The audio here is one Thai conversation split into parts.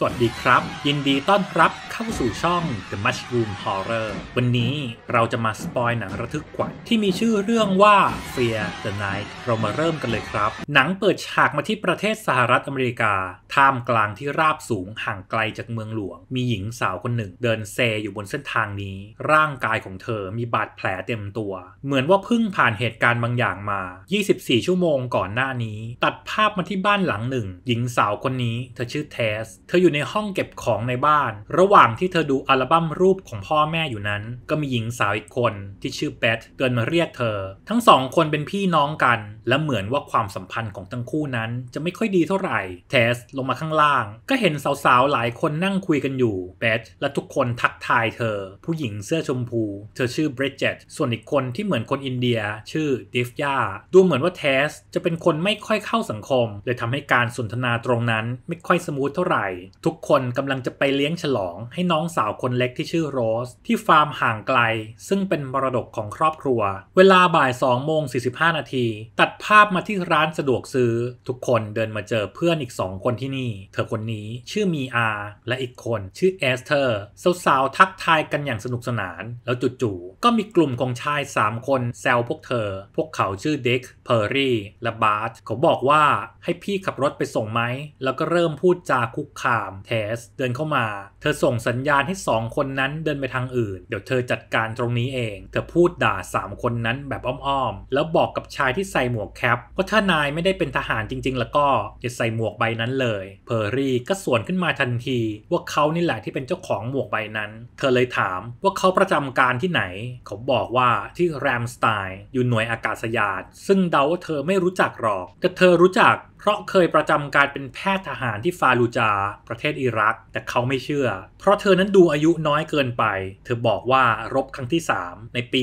สวัสดีครับ ยินดีต้อนรับเข้าสู่ช่อง The Mushroom Horror วันนี้เราจะมาสปอยหนังระทึกขวัญที่มีชื่อเรื่องว่า Fear the Night เรามาเริ่มกันเลยครับ หนังเปิดฉากมาที่ประเทศสหรัฐอเมริกาท่ามกลางที่ราบสูงห่างไกลจากเมืองหลวง มีหญิงสาวคนหนึ่งเดินเซอยู่บนเส้นทางนี้ร่างกายของเธอมีบาดแผลเต็มตัว เหมือนว่าเพิ่งผ่านเหตุการณ์บางอย่างมา 24 ชั่วโมงก่อนหน้านี้ ตัดภาพมาที่บ้านหลังหนึ่ง หญิงสาวคนนี้เธอชื่อเทส เธออยู่อยู่ในห้องเก็บของในบ้าน ระหว่างที่เธอดูอัลบั้มรูปของพ่อแม่อยู่นั้น ก็มีหญิงสาวอีกคนที่ชื่อแบทเดินมาเรียกเธอ ทั้งสองคนเป็นพี่น้องกัน และเหมือนว่าความสัมพันธ์ของทั้งคู่นั้น จะไม่ค่อยดีเท่าไหร่เทสลงมาข้างล่าง ก็เห็นสาวๆหลายคนนั่งคุยกันอยู่แบทและทุกคนทักทายเธอ ผู้หญิงเสื้อชมพู เธอชื่อบริดเจตส่วนอีกคนที่เหมือนคนอินเดีย ชื่อดิฟยาดูเหมือนว่าเทส จะเป็นคนไม่ค่อยเข้าสังคมเลยทำให้การสนทนาตรงนั้น ไม่ค่อยสมูทเท่าไหร่ทุกคนกำลังจะไปเลี้ยงฉลองให้น้องสาวคนเล็กที่ชื่อโรสที่ฟาร์มห่างไกลซึ่งเป็นมรดกของครอบครัว เวลาบ่าย2โมง45นาที ตัดภาพมาที่ร้านสะดวกซื้อ ทุกคนเดินมาเจอเพื่อนอีก 2 คนที่นี่ เธอคนนี้ชื่อมีอาและอีกคนชื่อเอสเธอร์สาวๆทักทายกันอย่างสนุกสนาน แล้วจู่ๆก็มีกลุ่มของชาย 3 คนแซวพวกเธอ พวกเขาชื่อเด็กเพอร์รี่และบาร์ตเขาบอกว่าให้พี่ขับรถไปส่งไหม แล้วก็เริ่มพูดจาคุกคามามเทสเดินเข้ามา เธอส่งสัญญาณให้ 2 คนนั้นเดินไปทางอื่น เดี๋ยวเธอจัดการตรงนี้เอง เธอพูดด่า 3 คนนั้นแบบอ้อมๆ แล้วบอกกับชายที่ใส่หมวกแคปว่าถ้านายไม่ได้เป็นทหารจริงๆแล้วก็จะใส่หมวกใบนั้นเลยเพอร์รี่ก็สวนขึ้นมาทันที ว่าเขานี่แหละที่เป็นเจ้าของหมวกใบนั้น เธอเลยถามว่าเขาประจำการที่ไหน เขาบอกว่าที่แรมสไตน์อยู่หน่วยอากาศยาน ซึ่งเดาว่าเธอไม่รู้จักหรอก แต่เธอรู้จักเพราะเคยประจำการเป็นแพทย์ทหารที่ฟาลูจา ประเทศอิรัก แต่เขาไม่เชื่อ เพราะเธอนั้นดูอายุน้อยเกินไป เธอบอกว่ารบครั้งที่ 3 ในปี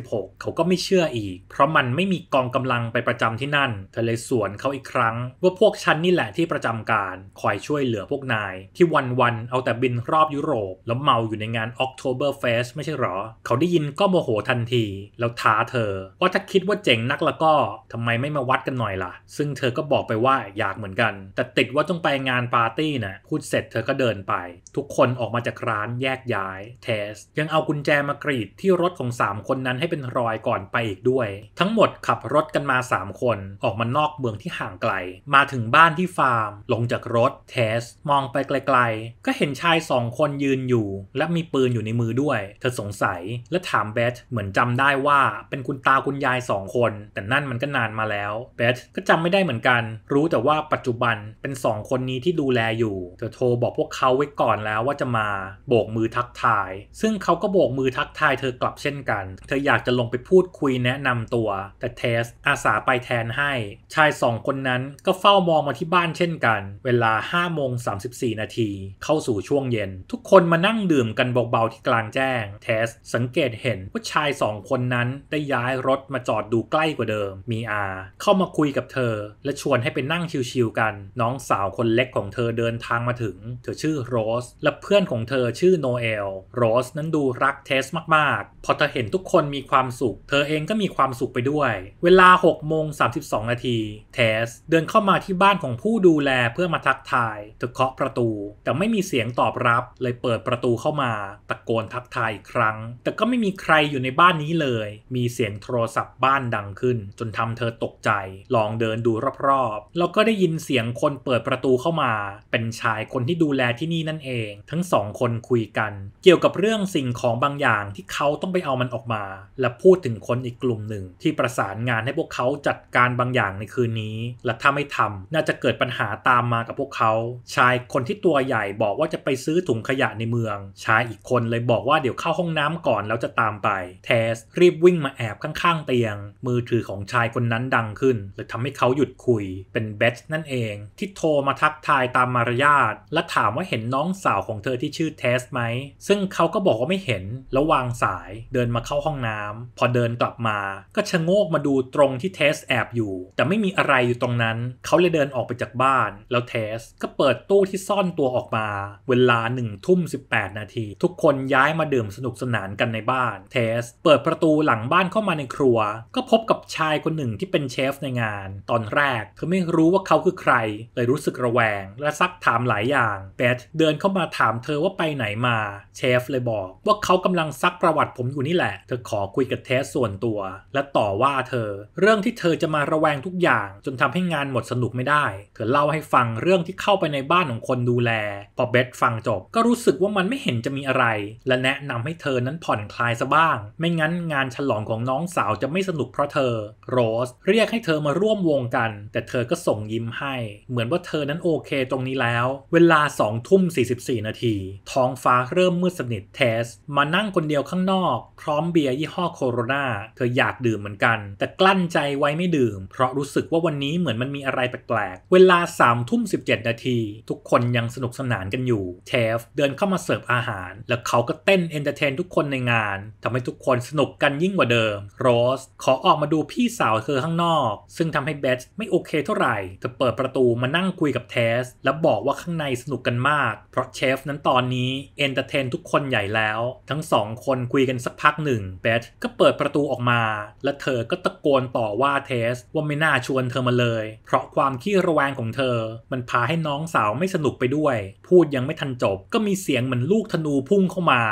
2016 เขาก็ไม่เชื่ออีก เพราะมันไม่มีกองกำลังไปประจำที่นั่น เธอเลยสวนเขาอีกครั้ง ว่าพวกฉันนี่แหละที่ประจำการคอยช่วยเหลือพวกนายที่วันๆเอาแต่บินรอบยุโรป แล้วเมาอยู่ในงาน October Fest ไม่ใช่หรอเขาได้ยินก็โมโหทันที แล้วท้าเธอ ว่าถ้าคิดว่าเจ๋งนักละก็ทำไมไม่มาวัดกันหน่อยล่ะ ซึ่งเธอก็บอกไปว่าอยากเหมือนกัน แต่ติดว่าต้องไปงานปาร์ตี้นะ่ะพูดเสร็จเธอก็เดินไป ทุกคนออกมาจากร้านแยกย้ายเทส ยังเอากุญแจมากรีด ที่รถของ3 คนนั้นให้เป็นรอยก่อนไปอีกด้วย ทั้งหมดขับรถกันมา 3 คนออกมานอกเมืองที่ห่างไกล มาถึงบ้านที่ฟาร์ม ลงจากรถเทส มองไปไกลๆ ก็เห็นชายสองคนยืนอยู่และมีปืนอยู่ในมือด้วยเธอสงสัยและถามเบสเหมือนจำได้ว่า เป็นคุณตาคุณยายสองคน แต่นั่นมันก็นานมาแล้วเบสก็จำไม่ได้เหมือนกันรู้แต่ว่าปัจจุบันเป็นสองคนนี้ที่ดูแลอยู่เธอโทรบอกพวกเขาไว้ก่อนแล้วว่าจะมาโบกมือทักทาย ซึ่งเขาก็โบกมือทักทายเธอกลับเช่นกัน เธออยากจะลงไปพูดคุยแนะนำตัว แต่เทสอาสาไปแทนให้ ชายสองคนนั้นก็เฝ้ามองมาที่บ้านเช่นกัน เวลา5โมงสานาที เข้าสู่ช่วงเย็น ทุกคนมานั่งดื่มกันเบาๆที่กลางแจ้ง เทสสังเกตเห็นว่าชายสองคนนั้นได้ย้ายรถมาจอดดูใกล้กว่าเดิม มีอา เข้ามาคุยกับเธอ และชวนให้ไปนั่งชิวๆกัน น้องสาวคนเล็กของเธอเดินทางมาถึง เธอชื่อโรสและเพื่อนของเธอชื่อโนเอลโรสนั้นดูรักเทสมากๆพอเธอเห็นทุกคนมีความสุข เธอเองก็มีความสุขไปด้วย เวลา6โมง32 นาทีเทส เดินเข้ามาที่บ้านของผู้ดูแลเพื่อมาทักทาย เธอเคาะประตู แต่ไม่มีเสียงตอบรับเลยเปิดประตูเข้ามา ตะโกนทักทายอีกครั้ง แต่ก็ไม่มีใครอยู่ในบ้านนี้เลย มีเสียงโทรศัพท์บ้านดังขึ้น จนทำเธอตกใจ ลองเดินดูรอบแล้วก็ได้ยินเสียงคนเปิดประตูเข้ามา เป็นชายคนที่ดูแลที่นี่นั่นเอง ทั้งสองคนคุยกัน เกี่ยวกับเรื่องสิ่งของบางอย่างที่เขาต้องไปเอามันออกมา และพูดถึงคนอีกกลุ่มหนึ่ง ที่ประสานงานให้พวกเขาจัดการบางอย่างในคืนนี้ และถ้าไม่ทำ น่าจะเกิดปัญหาตามมากับพวกเขา ชายคนที่ตัวใหญ่บอกว่าจะไปซื้อถุงขยะในเมือง ชายอีกคนเลยบอกว่าเดี๋ยวเข้าห้องน้ำก่อนแล้วจะตามไปเทสรีบวิ่งมาแอบข้างๆเตียง มือถือของชายคนนั้นดังขึ้น และทำให้เขาหยุดคุยเป็นเบสนั่นเอง ที่โทรมาทักทายตามมารยาทและถามว่าเห็นน้องสาวของเธอที่ชื่อเทสไหม ซึ่งเขาก็บอกว่าไม่เห็นแล้ววางสายเดินมาเข้าห้องน้ำ พอเดินกลับมา ก็ชะโงกมาดูตรงที่เทสแอบอยู่ แต่ไม่มีอะไรอยู่ตรงนั้น เขาเลยเดินออกไปจากบ้าน แล้วเทสก็เปิดตู้ที่ซ่อนตัวออกมา เวลาหนึ่งทุ่มสินาที ทุกคนย้ายมาดื่มสนุกสนานกันในบ้านเทส เปิดประตูหลังบ้านเข้ามาในครัว ก็พบกับชายคนหนึ่งที่เป็นเชฟในงาน ตอนแรกเธอไม่รู้ว่าเขาคือใครเลยรู้สึกระแวง และซักถามหลายอย่างเบดเดินเข้ามาถามเธอว่าไปไหนมาเชฟเลยบอกว่าเขากำลังซักประวัติผมอยู่นี่แหละเธอขอคุยกับเทสส่วนตัวและต่อว่าเธอ เรื่องที่เธอจะมาระแวงทุกอย่างจนทำให้งานหมดสนุกไม่ได้เธอเล่าให้ฟังเรื่องที่เข้าไปในบ้านของคนดูแลพอเบดฟังจบก็รู้สึกว่ามันไม่เห็นจะมีอะไรและแนะนำให้เธอนั้นผ่อนคลายซะบ้าง ไม่งั้นงานฉลองของน้องสาวจะไม่สนุกเพราะเธอโรสเรียกให้เธอมาร่วมวงกัน แต่เธอก็ส่งยิ้มให้ เหมือนว่าเธอนั้นโอเคตรงนี้แล้ว เวลา2ทุ่ม 44 นาที ท้องฟ้าเริ่มมืดสนิทเทส มานั่งคนเดียวข้างนอก พร้อมเบียร์ยี่ห้อโคโรนาเธออยากดื่มเหมือนกัน แต่กลั้นใจไว้ไม่ดื่ม เพราะรู้สึกว่าวันนี้เหมือนมันมีอะไรแปลกๆเวลา 3 ทุ่ม 17 นาที ทุกคนยังสนุกสนานกันอยู่เทฟเดินเข้ามาเสิร์ฟอาหาร แล้วเขาก็เต้นเอนเตอร์เทนทุกคนในงานทำให้ทุกคนสนุกกันยิ่งกว่าเดิมโรสขอออกมาดูพี่สาวเธอข้างนอก ซึ่งทำให้เบสไม่โอเคเท่าไหร่ไหร่เธอเปิดประตูมานั่งคุยกับเทสและบอกว่าข้างในสนุกกันมาก เพราะเชฟนั้นตอนนี้เอนเตอร์เทนทุกคนใหญ่แล้ว ทั้งสองคนคุยกันสักพักหนึ่งเบสก็เปิดประตูออกมาและเธอก็ตะโกนต่อว่าเทสว่าไม่น่าชวนเธอมาเลย เพราะความขี้ระแวงของเธอ มันพาให้น้องสาวไม่สนุกไปด้วย พูดยังไม่ทันจบก็มีเสียงเหมือนลูกธนูพุ่งเข้ามา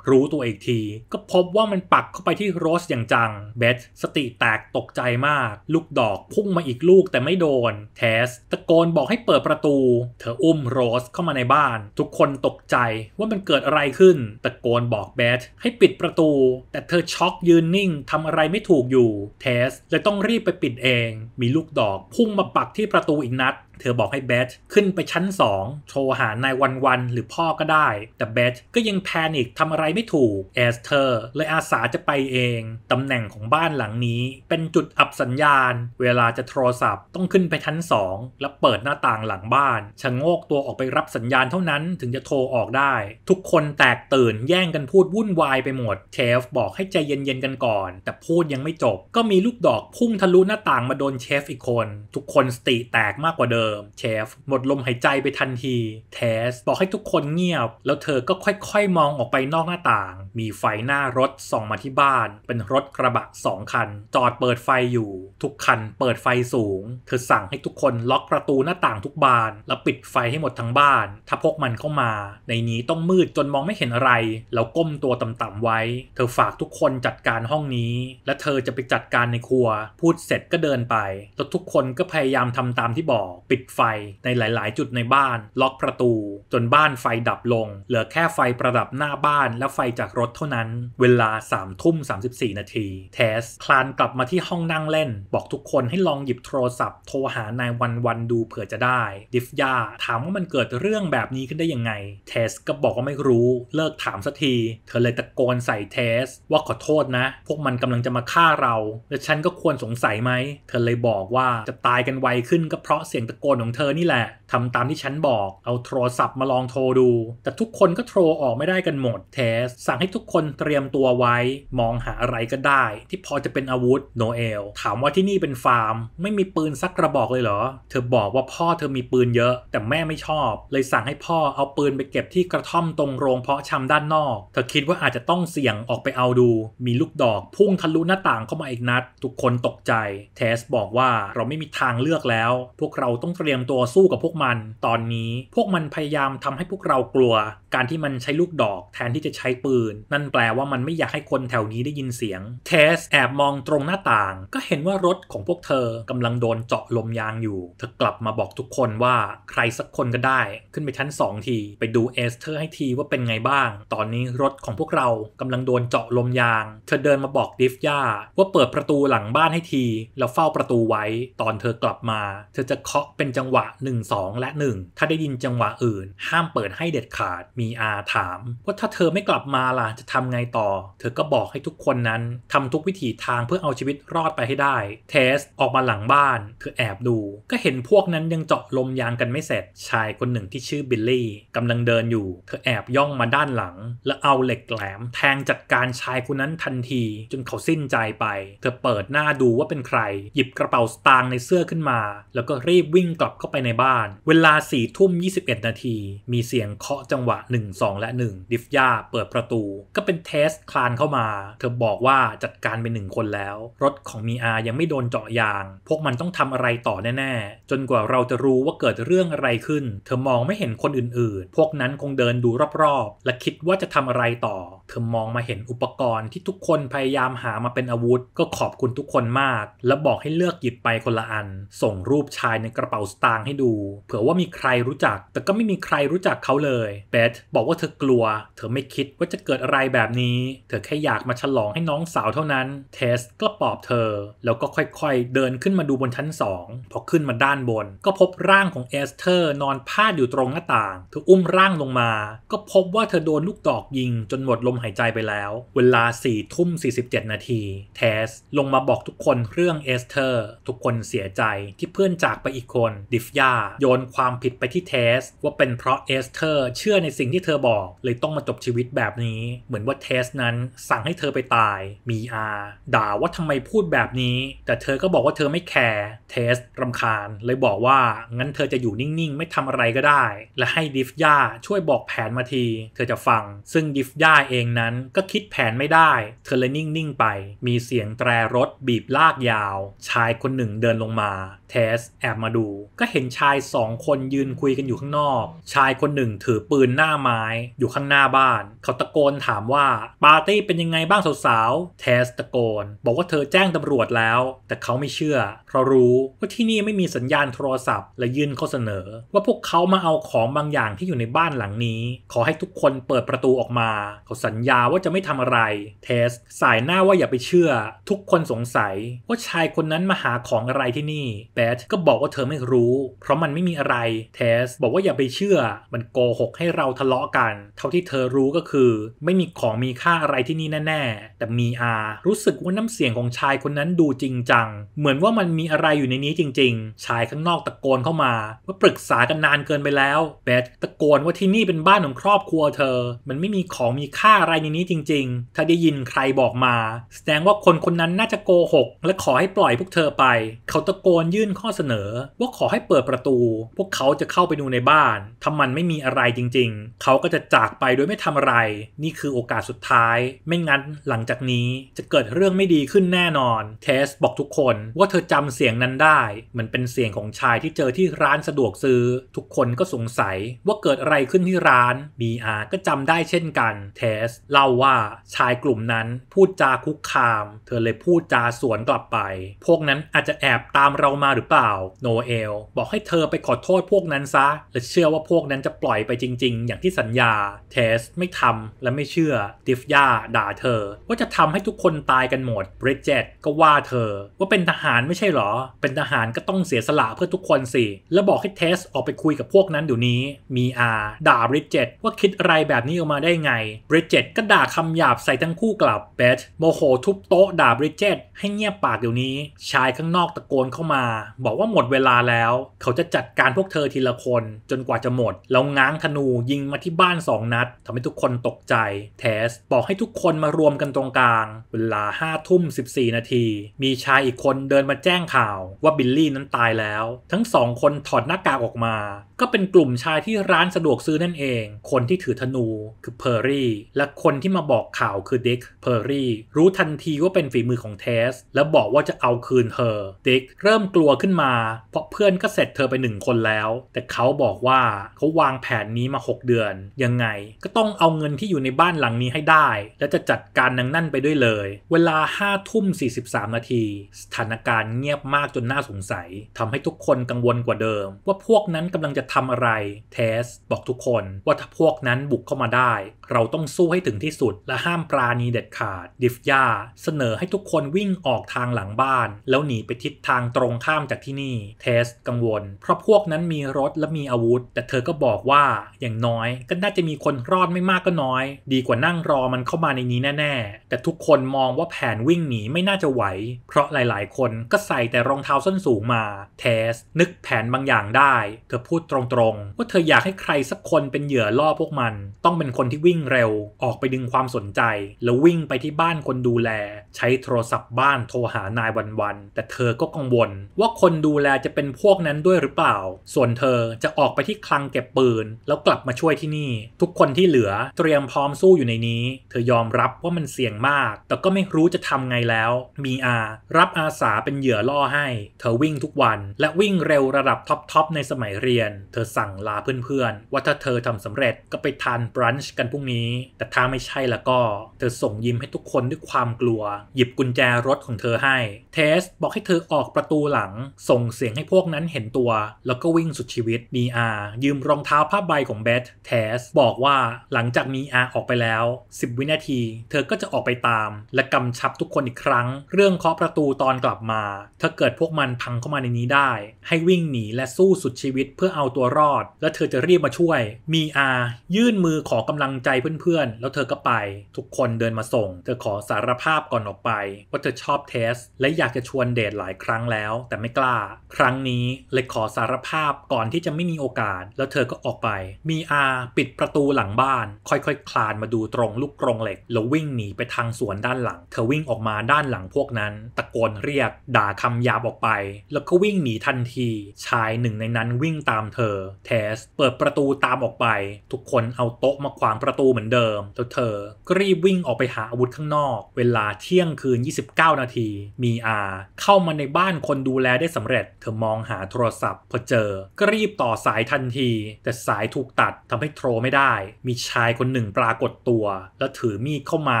รู้ตัวอีกที ก็พบว่ามันปักเข้าไปที่โรสอย่างจัง เบธสติแตกตกใจมาก ลูกดอกพุ่งมาอีกลูกแต่ไม่โดน เทส ตะโกนบอกให้เปิดประตู เธออุ้มโรสเข้ามาในบ้าน ทุกคนตกใจว่ามันเกิดอะไรขึ้น ตะโกนบอกเบธให้ปิดประตู แต่เธอช็อกยืนนิ่งทำอะไรไม่ถูกอยู่ เทสเลยต้องรีบไปปิดเอง มีลูกดอกพุ่งมาปักที่ประตูอีกนัดเธอบอกให้เบสขึ้นไปชั้น 2 โทรหานายวันวันหรือพ่อก็ได้ แต่เบสก็ยังแพนิคทำอะไรไม่ถูก แอสเธอร์เลยอาสาจะไปเอง ตำแหน่งของบ้านหลังนี้เป็นจุดอับสัญญาณ เวลาจะโทรศัพท์ ต้องขึ้นไปชั้น 2 แล้วเปิดหน้าต่างหลังบ้านชะโงกตัวออกไปรับสัญญาณเท่านั้นถึงจะโทรออกได้ ทุกคนแตกตื่นแย่งกันพูดวุ่นวายไปหมดเชฟบอกให้ใจเย็นๆกันก่อนแต่พูดยังไม่จบ ก็มีลูกดอกพุ่งทะลุหน้าต่างมาโดนเชฟอีกคน ทุกคนสติแตกมากกว่าเดิมิมเชฟหมดลมหายใจไปทันทีเทส บอกให้ทุกคนเงียบ แล้วเธอก็ค่อยๆมองออกไปนอกหน้าต่าง มีไฟหน้ารถส่อง มาที่บ้าน เป็นรถกระบะสองคัน จอดเปิดไฟอยู่ ทุกคันเปิดไฟสูง เธอสั่งให้ทุกคนล็อกประตูหน้าต่างทุกบาน แล้วปิดไฟให้หมดทั้งบ้าน ถ้าพกมันเข้ามา ในนี้ต้องมืดจนมองไม่เห็นอะไรแล้วก้มตัวต่ำๆไว้ เธอฝากทุกคนจัดการห้องนี้และเธอจะไปจัดการในครัว พูดเสร็จก็เดินไปแล้วทุกคนก็พยายามทำตามที่บอกปิปิดไฟในหลาย ๆ จุดในบ้าน ล็อกประตู จนบ้านไฟดับลง เหลือแค่ไฟประดับหน้าบ้านและไฟจากรถเท่านั้น เวลา3ามทุ่ม 34 นาทีเทส คลานกลับมาที่ห้องนั่งเล่น บอกทุกคนให้ลองหยิบโทรศัพท์โทรหานายวันวันดูเผื่อจะได้ ดิฟยา ถามว่ามันเกิดเรื่องแบบนี้ขึ้นได้ยังไงเทส ก็บอกว่าไม่รู้เลิกถามสักที เธอเลยตะโกนใส่เทส ว่าขอโทษนะ พวกมันกำลังจะมาฆ่าเรา และฉันก็ควรสงสัยไหมเธอเลยบอกว่าจะตายกันไวขึ้นก็เพราะเสียงตะโกลของเธอนี่แหละทำตามที่ฉันบอก เอาโทรศัพท์มาลองโทรดู แต่ทุกคนก็โทรออกไม่ได้กันหมดเทสสั่งให้ทุกคนเตรียมตัวไว้ มองหาอะไรก็ได้ ที่พอจะเป็นอาวุธโนเอลถามว่าที่นี่เป็นฟาร์ม ไม่มีปืนสักกระบอกเลยเหรอ เธอบอกว่าพ่อเธอมีปืนเยอะแต่แม่ไม่ชอบ เลยสั่งให้พ่อเอาปืนไปเก็บที่กระท่อมตรงโรงเพาะชำด้านนอกเธอคิดว่าอาจจะต้องเสี่ยงออกไปเอาดู มีลูกดอก พุ่งทะลุหน้าต่างเข้ามาอีกนัดทุกคนตกใจเทสบอกว่าเราไม่มีทางเลือกแล้ว พวกเราต้องเตรียมตัวสู้กับพวกมัน ตอนนี้พวกมันพยายามทำให้พวกเรากลัว การที่มันใช้ลูกดอกแทนที่จะใช้ปืน นั่นแปลว่ามันไม่อยากให้คนแถวนี้ได้ยินเสียงเทสแอบมองตรงหน้าต่าง ก็เห็นว่ารถของพวกเธอกำลังโดนเจาะลมยางอยู่ เธอกลับมาบอกทุกคนว่าใครสักคนก็ได้ขึ้นไปชั้น 2 ที ไปดูเอสเธอร์ให้ทีว่าเป็นไงบ้าง ตอนนี้รถของพวกเรากำลังโดนเจาะลมยาง เธอเดินมาบอกดิฟย่าว่าเปิดประตูหลังบ้านให้ที แล้วเฝ้าประตูไว้ ตอนเธอกลับมา เธอจะเคาะเป็น็นจังหวะ 1 2 และ 1 ถ้าได้ยินจังหวะอื่นห้ามเปิดให้เด็ดขาด มีอาถามว่าถ้าเธอไม่กลับมาล่ะจะทำไงต่อ เธอก็บอกให้ทุกคนนั้นทำทุกวิถีทางเพื่อเอาชีวิตรอดไปให้ได้ เทสออกมาหลังบ้าน เธอแอบดู ก็เห็นพวกนั้นยังเจาะลมยางกันไม่เสร็จ ชายคนหนึ่งที่ชื่อบิลลี่กำลังเดินอยู่ เธอแอบย่องมาด้านหลัง และเอาเหล็กแหลมแทงจัดการชายคนนั้นทันทีจนเขาสิ้นใจไป เธอเปิดหน้าดูว่าเป็นใคร หยิบกระเป๋าสตางค์ในเสื้อขึ้นมา แล้วก็รีบวิ่งกลับเข้าไปในบ้านเวลา4ี่ทุ่มยีนาที มีเสียงเคาะจังหวะ 1 2 และ 1 ดิฟยาเปิดประตู ก็เป็นเทสคลานเข้ามา เธอบอกว่าจัดการไปหนึ่งคนแล้ว รถของมีอายังไม่โดนเจาะยาง พวกมันต้องทำอะไรต่อแน่ๆ จนกว่าเราจะรู้ว่าเกิดเรื่องอะไรขึ้น เธอมองไม่เห็นคนอื่นๆ พวกนั้นคงเดินดูรอบๆ และคิดว่าจะทำอะไรต่อ เธอมองมาเห็นอุปกรณ์ที่ทุกคนพยายามหามาเป็นอาวุธ ก็ขอบคุณทุกคนมากและบอกให้เลือกหยิบไปคนละอัน ส่งรูปชายในกระเป๋าสตางค์ให้ดู เผื่อว่ามีใครรู้จัก แต่ก็ไม่มีใครรู้จักเขาเลย เบธบอกว่าเธอกลัว เธอไม่คิดว่าจะเกิดอะไรแบบนี้ เธอแค่อยากมาฉลองให้น้องสาวเท่านั้น เทสก็ปลอบเธอ แล้วก็ค่อยๆ เดินขึ้นมาดูบนชั้นสองพอขึ้นมาด้านบน ก็พบร่างของเอสเธอร์ นอนพาดอยู่ตรงหน้าต่างเธออุ้มร่างลงมา ก็พบว่าเธอโดนลูกดอกยิง จนหมดลมหายใจไปแล้ว เวลาสี่ทุ่ม47 นาที เทส ลงมาบอกทุกคนเรื่องเอสเธอร์ ทุกคนเสียใจที่เพื่อนจากไปอีกคนนดิฟยาโยนความผิดไปที่เทส ว่าเป็นเพราะเอสเธอร์เชื่อในสิ่งที่เธอบอก เลยต้องมาจบชีวิตแบบนี้ เหมือนว่าเทสนั้นสั่งให้เธอไปตายมีอาด่าว่าทำไมพูดแบบนี้ แต่เธอก็บอกว่าเธอไม่แคร์เทสรำคาญเลยบอกว่างั้นเธอจะอยู่นิ่งๆ ไม่ทำอะไรก็ได้ และให้ดิฟยาช่วยบอกแผนมาที เธอจะฟังซึ่งดิฟยาเองนั้นก็คิดแผนไม่ได้เธอเลยนิ่งๆไปมีเสียงแตรรถบีบลากยาว ชายคนหนึ่งเดินลงมาเทสแอบมาดู ก็เห็นชายสองคนยืนคุยกันอยู่ข้างนอก ชายคนหนึ่งถือปืนหน้าไม้ อยู่ข้างหน้าบ้าน เขาตะโกนถามว่าปาร์ตี้เป็นยังไงบ้างสาวๆ เทสตะโกน บอกว่าเธอแจ้งตำรวจแล้ว แต่เขาไม่เชื่อเพราะรู้ ว่าที่นี่ไม่มีสัญญาณโทรศัพท์ และยื่นข้อเสนอ ว่าพวกเขามาเอาของบางอย่างที่อยู่ในบ้านหลังนี้ ขอให้ทุกคนเปิดประตูออกมา เขาสัญญาว่าจะไม่ทำอะไรเทสสายหน้าว่าอย่าไปเชื่อ ทุกคนสงสัย ว่าชายคนนั้นมาหาของอะไรที่นี่แบทก็บอกว่าเธอไม่รู้ เพราะมันไม่มีอะไร เทสบอกว่าอย่าไปเชื่อมันโกหกให้เราทะเลาะกัน เท่าที่เธอรู้ก็คือไม่มีของมีค่าอะไรที่นี่แน่ ๆ แต่มีอา รู้สึกว่าน้ำเสียงของชายคนนั้นดูจริงจังเหมือนว่ามันมีอะไรอยู่ในนี้จริงๆ ชายข้างนอกตะโกนเข้ามา ว่าปรึกษากันนานเกินไปแล้วแบทตะโกนว่าที่นี่เป็นบ้านของครอบครัวเธอ มันไม่มีของมีค่าอะไรในนี้จริง ๆ ถ้าได้ยินใครบอกมา แสดงว่าคนคนนั้นน่าจะโกหกและขอให้ปล่อยพวกเธอไป เขาตะโกนยื่นนข้อเสนอว่าขอให้เปิดประตู พวกเขาจะเข้าไปดูในบ้านทำมันไม่มีอะไรจริง ๆเขาก็จะจากไปโดยไม่ทำอะไรนี่คือโอกาสสุดท้าย ไม่งั้น หลังจากนี้จะเกิดเรื่องไม่ดีขึ้นแน่นอน เทสบอกทุกคนว่าเธอจำเสียงนั้นได้เหมือนเป็นเสียงของชายที่เจอที่ร้านสะดวกซื้อ ทุกคนก็สงสัย ว่าเกิดอะไรขึ้นที่ร้าน BR ก็จำได้เช่นกันเทสเล่าว่าชายกลุ่มนั้นพูดจาคุกคาม เธอเลยพูดจาสวนกลับไป พวกนั้นอาจจะแอบตามเรามาหรือเปล่าโนเอลบอกให้เธอไปขอโทษพวกนั้นซะ และเชื่อว่าพวกนั้นจะปล่อยไปจริงๆ อย่างที่สัญญาเทสไม่ทำ และไม่เชื่อดิฟยาด่าเธอ ว่าจะทำให้ทุกคนตายกันหมดบริเจตก็ว่าเธอ ว่าเป็นทหารไม่ใช่หรอ เป็นทหารก็ต้องเสียสละเพื่อทุกคนสิแล้วบอกให้เทส ออกไปคุยกับพวกนั้นเดี๋ยวนี้มีอาด่าบริเจตว่าคิดอะไรแบบนี้ออกมาได้ไงบริเจตก็ด่าคำหยาบใส่ทั้งคู่กลับเบทโมโหทุบโต๊ะด่าบริเจตให้เงียบปากเดี๋ยวนี้ ชายข้างนอกตะโกนเข้ามาบอกว่าหมดเวลาแล้ว เขาจะจัดการพวกเธอทีละคนจนกว่าจะหมด แล้วง้างธนูยิงมาที่บ้านสองนัดทำให้ทุกคนตกใจเทสบอกให้ทุกคนมารวมกันตรงกลาง เวลาห้าทุ่มสินาที มีชายอีกคนเดินมาแจ้งข่าว ว่าบิลลี่นั้นตายแล้ว ทั้งสองคนถอดหน้ากากออกมาก็เป็นกลุ่มชายที่ร้านสะดวกซื้อนั่นเอง คนที่ถือธนูคือเพอร์รี่และคนที่มาบอกข่าวคือดิกเพอร์รี่รู้ทันทีว่าเป็นฝีมือของเทส และบอกว่าจะเอาคืนเธอดิกเริ่มกลัวขึ้นมา เพราะเพื่อนก็เสร็จเธอไปหนึ่งคนแล้ว แต่เขาบอกว่าเขาวางแผนนี้มา 6 เดือน ยังไงก็ต้องเอาเงินที่อยู่ในบ้านหลังนี้ให้ได้ และจะจัดการนางนั่นไปด้วยเลย เวลา5ทุ่ม43นาทีสถานการณ์เงียบมากจนน่าสงสัยทำให้ทุกคนกังวลกว่าเดิม ว่าพวกนั้นกำลังจะทำอะไรเทส บอกทุกคนว่าถ้าพวกนั้นบุกเข้ามาได้ เราต้องสู้ให้ถึงที่สุดและห้ามปราณีเด็ดขาด ดิฟยา เสนอให้ทุกคนวิ่งออกทางหลังบ้าน แล้วหนีไปทิศทางตรงข้ามจากที่นี่ เทสกังวล เพราะพวกนั้นมีรถและมีอาวุธ แต่เธอก็บอกว่าอย่างน้อยก็น่าจะมีคนรอดไม่มากก็น้อย ดีกว่านั่งรอมันเข้ามาในนี้แน่ๆ แต่ทุกคนมองว่าแผนวิ่งหนีไม่น่าจะไหว เพราะหลาย ๆ คนก็ใส่แต่รองเท้าส้นสูงมา เทส นึกแผนบางอย่างได้ เธอพูดตรงๆว่าเธออยากให้ใครสักคนเป็นเหยื่อล่อพวกมัน ต้องเป็นคนที่วิ่งเร็วออกไปดึงความสนใจ แล้ววิ่งไปที่บ้านคนดูแล ใช้โทรศัพท์บ้านโทรหานายวันๆ แต่เธอก็กังวล ว่าคนดูแลจะเป็นพวกนั้นด้วยหรือเปล่า ส่วนเธอจะออกไปที่คลังเก็บปืน แล้วกลับมาช่วยที่นี่ ทุกคนที่เหลือเตรียมพร้อมสู้อยู่ในนี้ เธอยอมรับว่ามันเสี่ยงมาก แต่ก็ไม่รู้จะทำไงแล้ว มีอา รับอาสาเป็นเหยื่อล่อให้ เธอวิ่งทุกวันและวิ่งเร็วระดับท็อปๆในสมัยเรียนเธอสั่งลาเพื่อนๆว่าถ้าเธอทำสำเร็จก็ไปทานบรันช์กันพรุ่งนี้ แต่ถ้าไม่ใช่ละก็เธอส่งยิ้มให้ทุกคนด้วยความกลัวหยิบกุญแจรถของเธอให้ เทสบอกให้เธอออกประตูหลังส่งเสียงให้พวกนั้นเห็นตัวแล้วก็วิ่งสุดชีวิตมีอายืมรองเท้าผ้าใบของเบธเทสบอกว่าหลังจากมีอาออกไปแล้ว 10 วินาทีเธอก็จะออกไปตาม และกำชับทุกคนอีกครั้ง เรื่องเคาะประตูตอนกลับมาถ้าเกิดพวกมันพังเข้ามาในนี้ได้ ให้วิ่งหนีและสู้สุดชีวิตเพื่อเอาตัวรอดแล้วเธอจะรีบมาช่วย มีอา ยื่นมือขอกำลังใจเพื่อนๆแล้วเธอก็ไปทุกคนเดินมาส่ง เธอขอสารภาพก่อนออกไป ว่าเธอชอบเทส และอยากจะชวนเดทหลายครั้งแล้ว แต่ไม่กล้า ครั้งนี้เลยขอสารภาพก่อนที่จะไม่มีโอกาส แล้วเธอก็ออกไปมีอา ปิดประตูหลังบ้าน ค่อยๆคคลานมาดูตรงลูกกรงเหล็ก แล้ววิ่งหนีไปทางสวนด้านหลัง เธอวิ่งออกมาด้านหลังพวกนั้นตะโกนเรียกด่าคำหยาบออกไป แล้วก็วิ่งหนีทันที ชายหนึ่งในนั้นวิ่งตามเธออเทสเปิดประตูตามออกไป ทุกคนเอาโต๊ะมาขวางประตูเหมือนเดิมแล้วเธอก็รีบวิ่งออกไปหาอาวุธข้างนอก เวลาเที่ยงคืน 29 นาทีมีอา เข้ามาในบ้านคนดูแลได้สำเร็จ เธอมองหาโทรศัพท์ พอเจอ ก็รีบต่อสายทันทีแต่สายถูกตัดทำให้โทรไม่ได้ มีชายคนหนึ่งปรากฏตัว แล้วถือมีดเข้ามา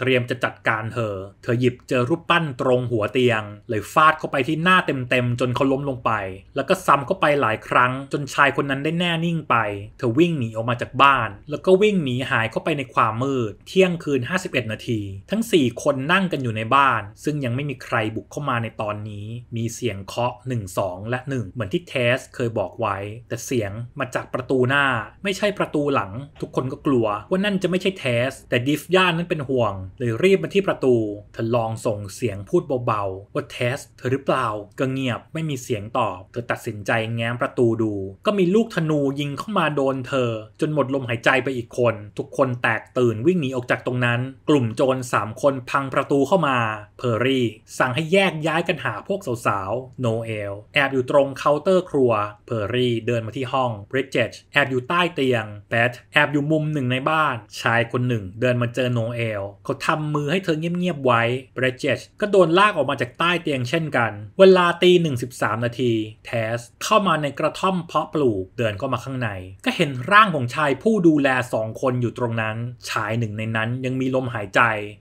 เตรียมจะจัดการเธอเธอหยิบเจอรูปปั้นตรงหัวเตียงเลยฟาดเข้าไปที่หน้าเต็มๆจนเขาล้มลงไป แล้วก็ซ้ำเข้าไปหลายครั้งจนชายายคนนั้นได้แน่นิ่งไป เธอวิ่ง หนีออกมาจากบ้าน แล้วก็วิ่ง หนีหายเข้าไปในความมืด เที่ยงคืน 51 นาที ทั้ง 4 คนนั่งกันอยู่ในบ้าน ซึ่งยังไม่มีใครบุกเข้ามาในตอนนี้ มีเสียงเคาะ 1 2 และ 1 เหมือนที่เทสเคยบอกไว้ แต่ เสียงมาจากประตูหน้า ไม่ใช่ประตูหลัง ทุกคนก็กลัวว่านั่นจะไม่ใช่เทส แต่ดิฟย่านนั้นเป็นห่วง เลยรีบมาที่ประตู เธอลองส่งเสียงพูดเบาๆว่าเทสเธอหรือเปล่า ก็เงียบไม่มีเสียงตอบ เธอตัดสินใจแง้มประตูดู ก็มีลูกธนูยิงเข้ามาโดนเธอ จนหมดลมหายใจไปอีกคน ทุกคนแตกตื่นวิ่งหนีออกจากตรงนั้น กลุ่มโจรสามคนพังประตูเข้ามา เพอร์รี่สั่งให้แยกย้ายกันหาพวกสาว ๆ โนเอลแอบอยู่ตรงเคาน์เตอร์ครัว เพอร์รี่เดินมาที่ห้องบริดเจตแอบอยู่ใต้เตียงแบทแอบอยู่มุมหนึ่งในบ้าน ชายคนหนึ่งเดินมาเจอโนเอล เขาทำมือให้เธอเงียบ ๆ ไว้บริดเจตก็โดนลากออกมาจากใต้เตียงเช่นกัน เวลาตีหนึ่งสิบสามนาทีแทส เข้ามาในกระท่อมเพาะปลูกเดินเข้ามาข้างใน ก็เห็นร่างของชายผู้ดูแลสองคนอยู่ตรงนั้นชายหนึ่งในนั้นยังมีลมหายใจ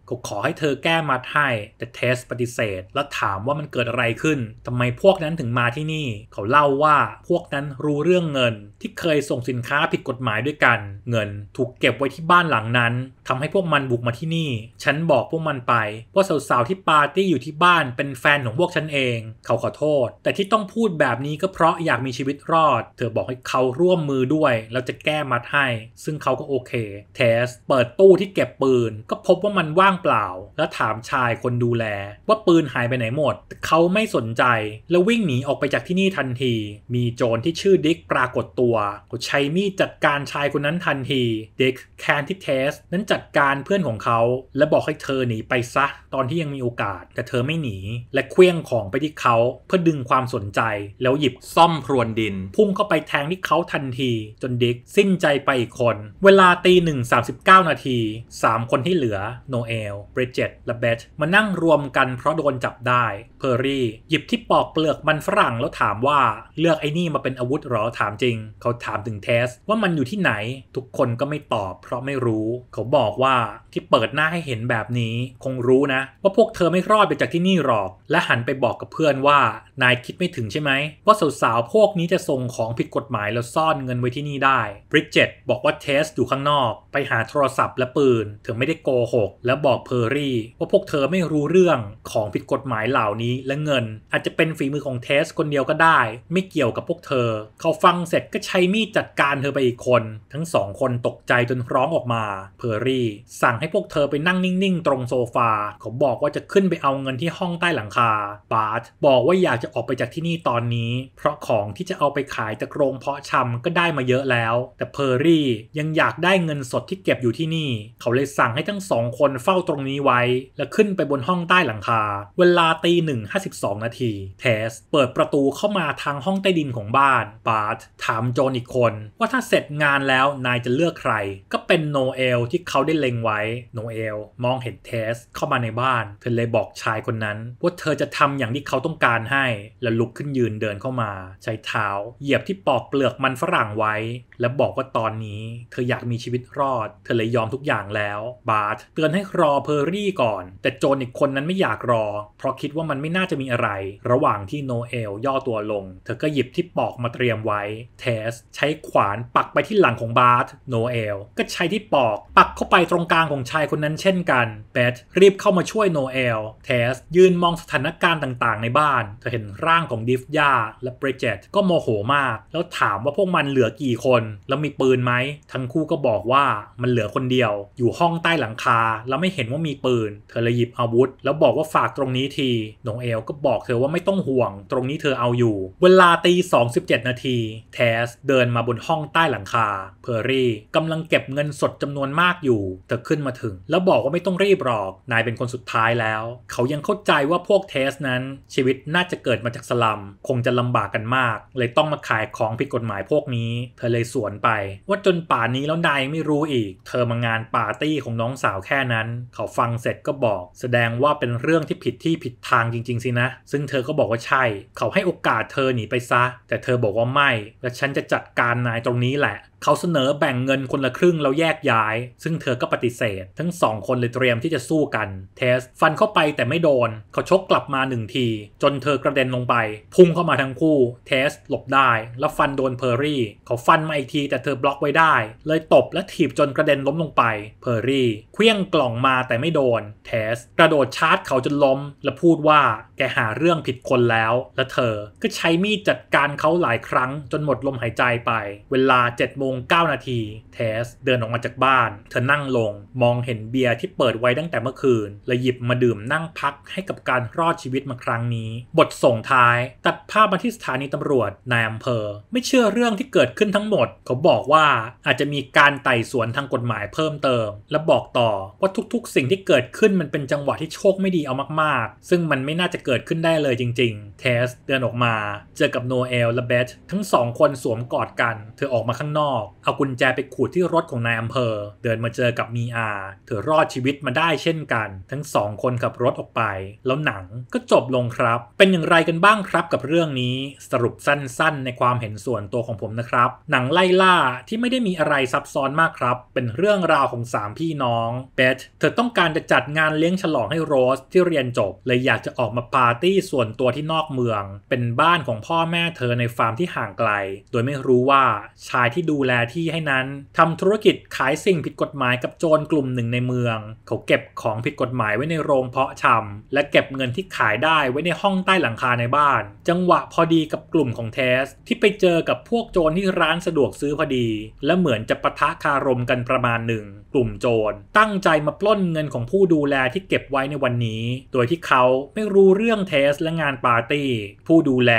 ก็ขอให้เธอแก้มัดให้แต่เทสปฏิเสธ และถามว่ามันเกิดอะไรขึ้น ทำไมพวกนั้นถึงมาที่นี่ เขาเล่าว่าพวกนั้นรู้เรื่องเงิน ที่เคยส่งสินค้าผิดกฎหมายด้วยกัน เงินถูกเก็บไว้ที่บ้านหลังนั้นทำให้พวกมันบุกมาที่นี่ ฉันบอกพวกมันไป ว่าสาวๆ ที่ปาร์ตี้อยู่ที่บ้านเป็นแฟนของพวกฉันเอง เขาขอโทษ แต่ที่ต้องพูดแบบนี้ก็เพราะอยากมีชีวิตรอด เธอบอกให้เขาร่วมมือด้วยแล้วจะแก้มัดให้ ซึ่งเขาก็โอเค เทส เปิดตู้ที่เก็บปืน ก็พบว่ามันว่างเปล่า แล้วถามชายคนดูแล ว่าปืนหายไปไหนหมด เขาไม่สนใจ แล้ววิ่งหนีออกไปจากที่นี่ทันที มีโจรที่ชื่อดิกปรากฏตัวเขาใช้มีดจัดการชายคนนั้นทันทีดิกแคนที่เทส นั้นจัดจัดการเพื่อนของเขาและบอกให้เธอหนีไปซะตอนที่ยังมีโอกาสแต่เธอไม่หนีและเคลี้ยงของไปที่เขาเพื่อดึงความสนใจแล้วหยิบซ่อมพรวนดิน พุ่งเข้าไปแทงที่เขาทันทีจนดิกสิ้นใจไปอีกคน เวลาตีหนึ่งสามสิบเก้านาทีสามคนที่เหลือ โนเอลเบรเจตและเบธมานั่งรวมกันเพราะโดนจับได้เพอร์รี่หยิบที่ปอกเปลือกมันฝรั่งแล้วถามว่า เลือกไอ้นี่มาเป็นอาวุธหรอถามจริง เขาถามถึงเทส ว่ามันอยู่ที่ไหน ทุกคนก็ไม่ตอบเพราะไม่รู้ เขาบอกว่าที่เปิดหน้าให้เห็นแบบนี้คงรู้นะว่าพวกเธอไม่รอดไปจากที่นี่หรอก และหันไปบอกกับเพื่อนว่านายคิดไม่ถึงใช่ไหม ว่าสาวๆพวกนี้จะส่งของผิดกฎหมายแล้วซ่อนเงินไว้ที่นี่ได้บริดเจ็ตบอกว่าเทสอยู่ข้างนอก ไปหาโทรศัพท์และปืนเธอไม่ได้โกหก และบอกเพอร์รี่ว่าพวกเธอไม่รู้เรื่องของผิดกฎหมายเหล่านี้และเงิน อาจจะเป็นฝีมือของเทสคนเดียวก็ได้ไม่เกี่ยวกับพวกเธอ เขาฟังเสร็จก็ใช้มีดจัดการเธอไปอีกคน ทั้งสองคนตกใจจนร้องออกมาเพอร์รี่สั่งให้พวกเธอไปนั่งนิ่งๆ ตรงโซฟาเขาบอกว่าจะขึ้นไปเอาเงินที่ห้องใต้หลังคาบาร์ตบอกว่าอยากจะะออกไปจากที่นี่ตอนนี้ เพราะของที่จะเอาไปขายจากโรงเพาะชำก็ได้มาเยอะแล้ว แต่เพอร์รี่ยังอยากได้เงินสดที่เก็บอยู่ที่นี่ เขาเลยสั่งให้ทั้งสองคนเฝ้าตรงนี้ไว้ และขึ้นไปบนห้องใต้หลังคา เวลาตีหนึ่งห้าสิบสองนาทีเทส เปิดประตูเข้ามาทางห้องใต้ดินของบ้านบาร์ตถามโจนอีกคน ว่าถ้าเสร็จงานแล้วนายจะเลือกใคร ก็เป็นโนเอลที่เขาได้เล็งไว้ โนเอลมองเห็นเทสเข้ามาในบ้านเธอเลยบอกชายคนนั้น ว่าเธอจะทำอย่างที่เขาต้องการให้แล้วลุกขึ้นยืนเดินเข้ามา ใช้เท้าเหยียบที่ปอกเปลือกมันฝรั่งไว้ และบอกว่าตอนนี้ เธออยากมีชีวิตรอด เธอเลยยอมทุกอย่างแล้ว บาร์ตเตือนให้รอเพอร์รี่ก่อน แต่โจนอีกคนนั้นไม่อยากรอ เพราะคิดว่ามันไม่น่าจะมีอะไร ระหว่างที่โนเอลย่อตัวลง เธอก็หยิบที่ปอกมาเตรียมไว้เทส ใช้ขวานปักไปที่หลังของบาร์ตโนเอลก็ใช้ที่ปอกปักเข้าไปตรงกลางของชายคนนั้นเช่นกันเบดรีบเข้ามาช่วยโนเอลเทส ยืนมองสถานการณ์ต่าง ๆ ในบ้านเธอเห็นร่างของดิฟยาและเบรเจตก็โมโหมาก แล้วถามว่าพวกมันเหลือกี่คน แล้วมีปืนไหมทั้งคู่ก็บอกว่ามันเหลือคนเดียว อยู่ห้องใต้หลังคา แล้วไม่เห็นว่ามีปืนเธอเลยหยิบอาวุธ แล้วบอกว่าฝากตรงนี้ทีนงเอลก็บอกเธอว่าไม่ต้องห่วง ตรงนี้เธอเอาอยู่ เวลาตีสองสิบเจ็ดนาทีเทส เดินมาบนห้องใต้หลังคาเพอร์รี่กำลังเก็บเงินสดจำนวนมากอยู่เธอขึ้นมาถึง แล้วบอกว่าไม่ต้องรีบหรอก นายเป็นคนสุดท้ายแล้วเขายังเข้าใจว่าพวกเทสนั้นชีวิตน่าจะเกิดดมาจากสลัมคงจะลำบากกันมากเลยต้องมาขายของผิดกฎหมายพวกนี้เธอเลยสวนไป ว่าจนป่านนี้แล้วนายไม่รู้อีก เธอมางานปาร์ตี้ของน้องสาวแค่นั้น เขาฟังเสร็จก็บอกแสดงว่าเป็นเรื่องที่ผิดที่ผิดทางจริงๆสินะ ซึ่งเธอก็บอกว่าใช่ เขาให้โอกาสเธอหนีไปซะ แต่เธอบอกว่าไม่ และฉันจะจัดการนายตรงนี้แหละเขาเสนอแบ่งเงินคนละครึ่งแล้วแยกย้าย ซึ่งเธอก็ปฏิเสธทั้งสองคนเลยเตรียมที่จะสู้กัน เทสฟันเข้าไปแต่ไม่โดนเขาชกกลับมาหนึ่งที จนเธอกระเด็นลงไป พุ่งเข้ามาทั้งคู่ เทสหลบได้แล้วฟันโดนเพอร์รี่เขาฟันมาอีกทีแต่เธอบล็อกไว้ได้ เลยตบและถีบจนกระเด็นล้มลงไปเพอร์รี่เคลี้ยงกล่องมาแต่ไม่โดนเทส กระโดดชาร์จเขาจนล้ม และพูดว่าแกหาเรื่องผิดคนแล้วและเธอก็ใช้มีดจัดการเขาหลายครั้ง จนหมดลมหายใจไป เวลา7โมง9นาทีเทสเดินออกมาจากบ้าน เธอนั่งลงมองเห็นเบียร์ที่เปิดไว้ตั้งแต่เมื่อคืน และหยิบมาดื่มนั่งพักให้กับการรอดชีวิตมาครั้งนี้ บทส่งท้าย ตัดภาพมาที่สถานีตำรวจนายอำเภอไม่เชื่อเรื่องที่เกิดขึ้นทั้งหมด เขาบอกว่าอาจจะมีการไต่สวนทางกฎหมายเพิ่มเติม และบอกต่อ ว่าทุกๆสิ่งที่เกิดขึ้นมันเป็นจังหวะที่โชคไม่ดีเอามากๆ ซึ่งมันไม่น่าจะเกิดขึ้นได้เลยจริงๆเทสเดินออกมาเจอกับโนเอลและเบธทั้งสองคนสวมกอดกัน เธอออกมาข้างนอกอกเอากุญแจไปขูดที่รถของนายอำเภอ เดินมาเจอกับมีอา เธอรอดชีวิตมาได้เช่นกัน ทั้งสองคนขับรถออกไป แล้วหนังก็จบลงครับ เป็นอย่างไรกันบ้างครับกับเรื่องนี้ สรุปสั้นๆในความเห็นส่วนตัวของผมนะครับ หนังไล่ล่าที่ไม่ได้มีอะไรซับซ้อนมากครับ เป็นเรื่องราวของ 3 พี่น้อง เบธเธอต้องการจะจัดงานเลี้ยงฉลองให้โรสที่เรียนจบ เลยอยากจะออกมาปาร์ตี้ส่วนตัวที่นอกเมือง เป็นบ้านของพ่อแม่เธอในฟาร์มที่ห่างไกล โดยไม่รู้ว่าชายที่ดูแลที่ให้นั้นทำธุรกิจขายสิ่งผิดกฎหมายกับโจรกลุ่มหนึ่งในเมือง เขาเก็บของผิดกฎหมายไว้ในโรงเพาะชำและเก็บเงินที่ขายได้ไว้ในห้องใต้หลังคาในบ้าน จังหวะพอดีกับกลุ่มของเทส ที่ไปเจอกับพวกโจรที่ร้านสะดวกซื้อพอดีและเหมือนจะปะทะคารมกันประมาณหนึ่งกลุ่มโจรตั้งใจมาปล้นเงินของผู้ดูแลที่เก็บไว้ในวันนี้ โดยที่เขาไม่รู้เรื่องเทสและงานปาร์ตี้ ผู้ดูแล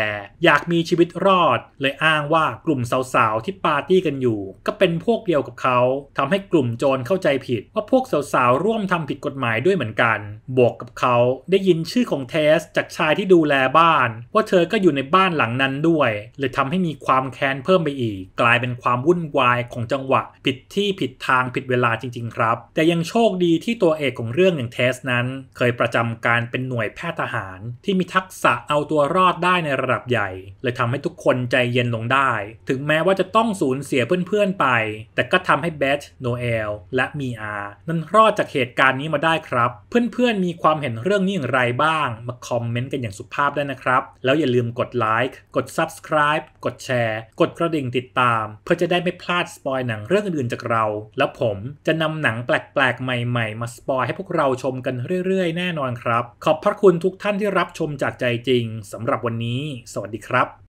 อยากมีชีวิตรอดเลยอ้างว่ากลุ่มสาวๆที่ปาร์ตี้กันอยู่ก็เป็นพวกเดียวกับเขาทำให้กลุ่มโจรเข้าใจผิด ว่าพวกสาวๆร่วมทำผิดกฎหมายด้วยเหมือนกัน บวกกับเขาได้ยินชื่อของเทสจากชายที่ดูแลบ้าน ว่าเธอก็อยู่ในบ้านหลังนั้นด้วยเลยทำให้มีความแค้นเพิ่มไปอีก กลายเป็นความวุ่นวายของจังหวะ ผิดที่ผิดทางผิดเวลาจริงๆครับ แต่ยังโชคดีที่ตัวเอกของเรื่องอย่างเทสนั้น เคยประจำการเป็นหน่วยแพทย์ทหาร ที่มีทักษะเอาตัวรอดได้ในระดับใหญ่เลยทำให้ทุกคนใจเย็นลงได้ ถึงแม้ว่าจะต้องสูญเสียเพื่อนๆ ไป แต่ก็ทำให้แบทโนเอลและมีอานั้นรอดจากเหตุการณ์นี้มาได้ครับ เพื่อนๆมีความเห็นเรื่องนี้อย่างไรบ้าง มาคอมเมนต์กันอย่างสุภาพได้นะครับ แล้วอย่าลืมกดไลค์กด subscribe กดแชร์ กดกระดิ่งติดตาม เพื่อจะได้ไม่พลาดสปอยหนังเรื่องอื่นจากเรา แล้วผมจะนำหนังแปลกๆ ใหม่ๆ มาสปอยให้พวกเราชมกันเรื่อยๆแน่นอนครับ ขอบพระคุณทุกท่านที่รับชมจากใจจริงสำหรับวันนี้ สวัสดีครับ